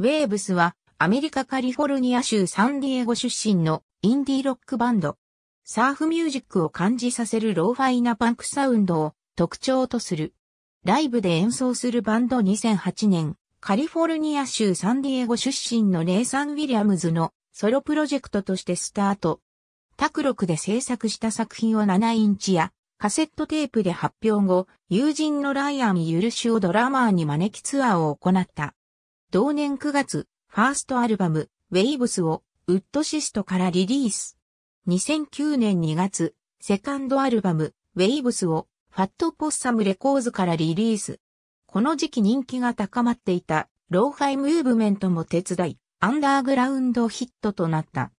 ウェーブスはアメリカカリフォルニア州サンディエゴ出身のインディーロックバンド。サーフミュージックを感じさせるローファイなパンクサウンドを特徴とする。ライブで演奏するバンド2008年、カリフォルニア州サンディエゴ出身のレイサン・ウィリアムズのソロプロジェクトとしてスタート。タクロクで制作した作品を7インチやカセットテープで発表後、友人のライアン・ユルシをドラマーに招きツアーを行った。同年9月、ファーストアルバム、ウェイブスを、ウッドシストからリリース。2009年2月、セカンドアルバム、ウェイブスを、ファットポッサムレコーズからリリース。この時期人気が高まっていた、ローハイムーブメントも手伝い、アンダーグラウンドヒットとなった。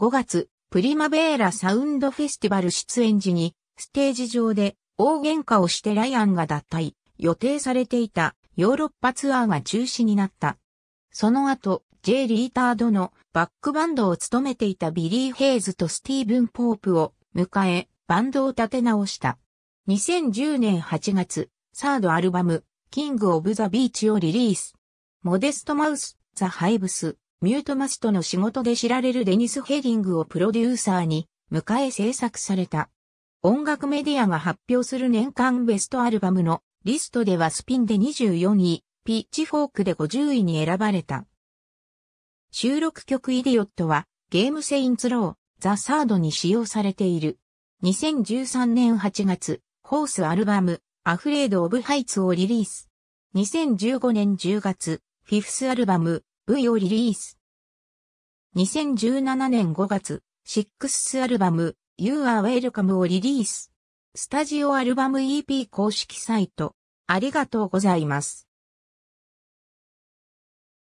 5月、プリマベーラサウンドフェスティバル出演時に、ステージ上で、大喧嘩をしてライアンが脱退、予定されていたヨーロッパツアーが中止になった。その後、J リータードのバックバンドを務めていたビリー・ヘイズとスティーブン・ポープを迎え、バンドを立て直した。2010年8月、サードアルバム、キング・オブ・ザ・ビーチをリリース。モデスト・マウス、ザ・ハイブス、ミュート・マスとの仕事で知られるデニス・ヘリングをプロデューサーに迎え制作された。音楽メディアが発表する年間ベストアルバムのリストではスピンで24位、ピッチフォークで50位に選ばれた。収録曲イディオットはゲームセインツロー、ザ・サードに使用されている。2013年8月、ホースアルバム、アフレード・オブ・ハイツをリリース。2015年10月、フィフスアルバム、V をリリース。2017年5月、シックスアルバム、You Are Welcome をリリース。スタジオアルバム EP 公式サイト。ありがとうございます。